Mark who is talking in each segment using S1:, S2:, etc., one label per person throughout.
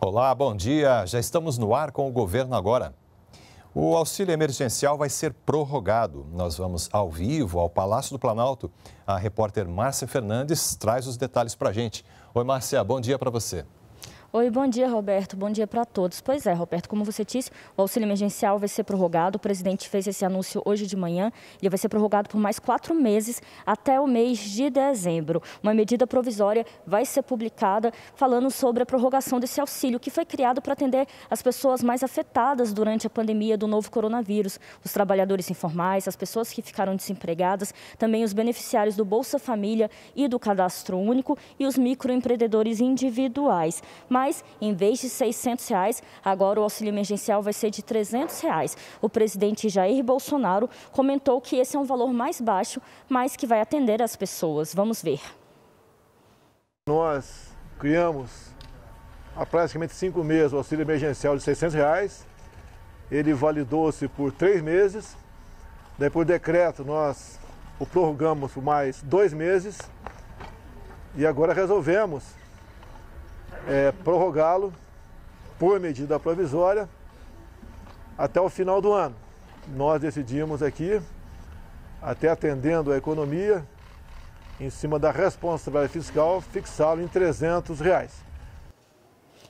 S1: Olá, bom dia. Já estamos no ar com o governo agora. O auxílio emergencial vai ser prorrogado. Nós vamos ao vivo ao Palácio do Planalto. A repórter Márcia Fernandes traz os detalhes para a gente. Oi, Márcia, bom dia para você.
S2: Oi, bom dia, Roberto. Bom dia para todos. Pois é, Roberto, como você disse, o auxílio emergencial vai ser prorrogado. O presidente fez esse anúncio hoje de manhã. Ele vai ser prorrogado por mais quatro meses até o mês de dezembro. Uma medida provisória vai ser publicada falando sobre a prorrogação desse auxílio, que foi criado para atender as pessoas mais afetadas durante a pandemia do novo coronavírus, os trabalhadores informais, as pessoas que ficaram desempregadas, também os beneficiários do Bolsa Família e do Cadastro Único e os microempreendedores individuais. Mas mas em vez de 600 reais, agora o auxílio emergencial vai ser de 300 reais. O presidente Jair Bolsonaro comentou que esse é um valor mais baixo, mas que vai atender as pessoas. Vamos ver.
S3: Nós criamos há praticamente cinco meses o auxílio emergencial de 600 reais. Ele validou-se por três meses. Daí, por decreto, nós o prorrogamos por mais dois meses. E agora resolvemos é, prorrogá-lo por medida provisória até o final do ano. Nós decidimos aqui, até atendendo a economia, em cima da responsabilidade fiscal, fixá-lo em 300 reais.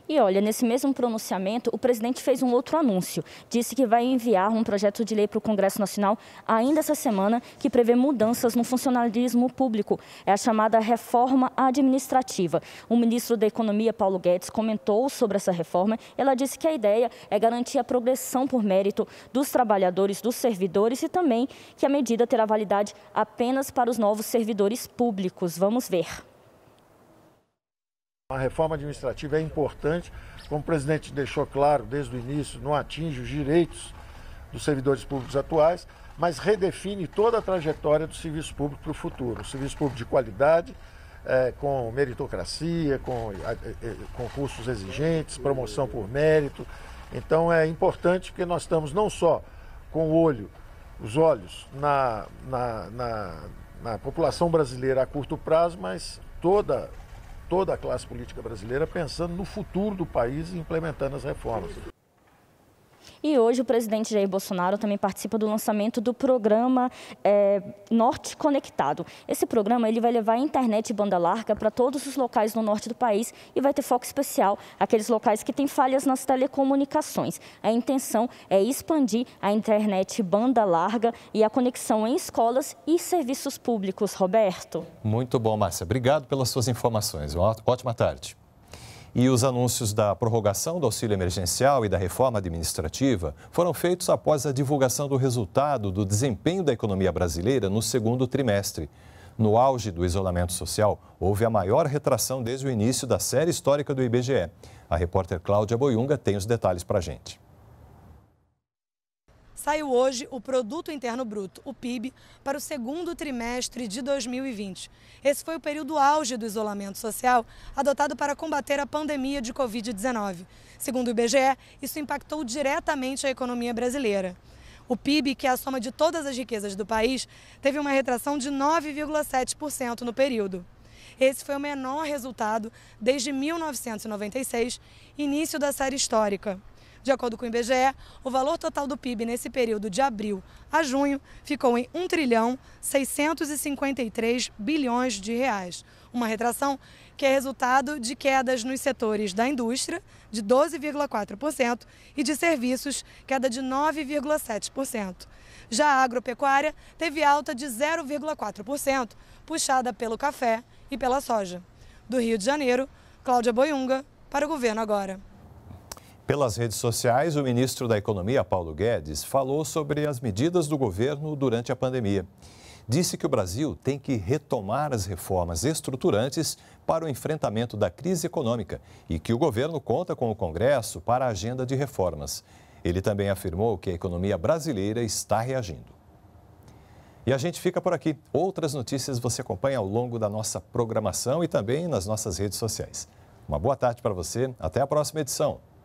S2: E olha, nesse mesmo pronunciamento, o presidente fez um outro anúncio. Disse que vai enviar um projeto de lei para o Congresso Nacional ainda essa semana, que prevê mudanças no funcionalismo público. É a chamada reforma administrativa. O ministro da Economia, Paulo Guedes, comentou sobre essa reforma. Ela disse que a ideia é garantir a progressão por mérito dos trabalhadores, dos servidores e também que a medida terá validade apenas para os novos servidores públicos. Vamos ver.
S4: A reforma administrativa é importante, como o presidente deixou claro desde o início, não atinge os direitos dos servidores públicos atuais, mas redefine toda a trajetória do serviço público para o futuro. O serviço público de qualidade, é, com meritocracia, com é, é, é concursos exigentes, promoção por mérito. Então é importante porque nós estamos não só com o olho, os olhos na, na, na, na população brasileira a curto prazo, mas toda toda a classe política brasileira pensando no futuro do país e implementando as reformas.
S2: E hoje o presidente Jair Bolsonaro também participa do lançamento do programa é, Norte Conectado. Esse programa ele vai levar a internet banda larga para todos os locais no norte do país e vai ter foco especial aqueles locais que têm falhas nas telecomunicações. A intenção é expandir a internet banda larga e a conexão em escolas e serviços públicos. Roberto.
S1: Muito bom, Márcia. Obrigado pelas suas informações. Uma ótima tarde. E os anúncios da prorrogação do auxílio emergencial e da reforma administrativa foram feitos após a divulgação do resultado do desempenho da economia brasileira no segundo trimestre. No auge do isolamento social, houve a maior retração desde o início da série histórica do IBGE. A repórter Cláudia Boiunga tem os detalhes para a gente
S5: saiu hoje o Produto Interno Bruto, o PIB, para o segundo trimestre de 2020. Esse foi o período auge do isolamento social adotado para combater a pandemia de Covid-19. Segundo o IBGE, isso impactou diretamente a economia brasileira. O PIB, que é a soma de todas as riquezas do país, teve uma retração de 9,7% no período. Esse foi o menor resultado desde 1996, início da série histórica. De acordo com o IBGE, o valor total do PIB nesse período de abril a junho ficou em 1 trilhão 653 bilhões de reais, uma retração que é resultado de quedas nos setores da indústria de 12,4% e de serviços, queda de 9,7%. Já a agropecuária teve alta de 0,4%, puxada pelo café e pela soja. Do Rio de Janeiro, Cláudia Boiunga, para o Governo Agora.
S1: Pelas redes sociais, o ministro da Economia, Paulo Guedes, falou sobre as medidas do governo durante a pandemia. Disse que o Brasil tem que retomar as reformas estruturantes para o enfrentamento da crise econômica e que o governo conta com o Congresso para a agenda de reformas. Ele também afirmou que a economia brasileira está reagindo. E a gente fica por aqui. Outras notícias você acompanha ao longo da nossa programação e também nas nossas redes sociais. Uma boa tarde para você. Até a próxima edição.